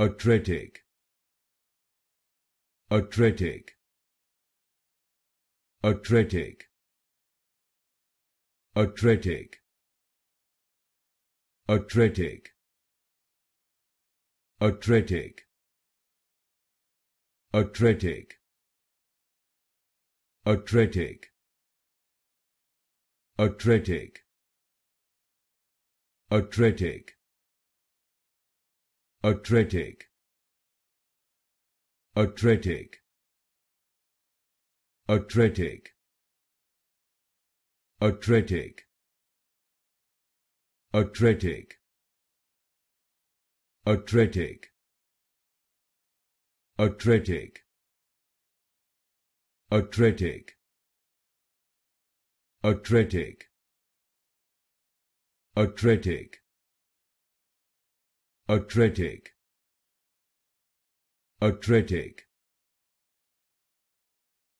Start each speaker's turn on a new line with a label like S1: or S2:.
S1: Atretic Atretic Atretic Atretic Atretic Atretic Atretic Atretic Atretic Atretic Atretic Atretic Atretic Atretic Atretic Atretic Atretic Atretic Atretic Atretic Atretic. Atretic.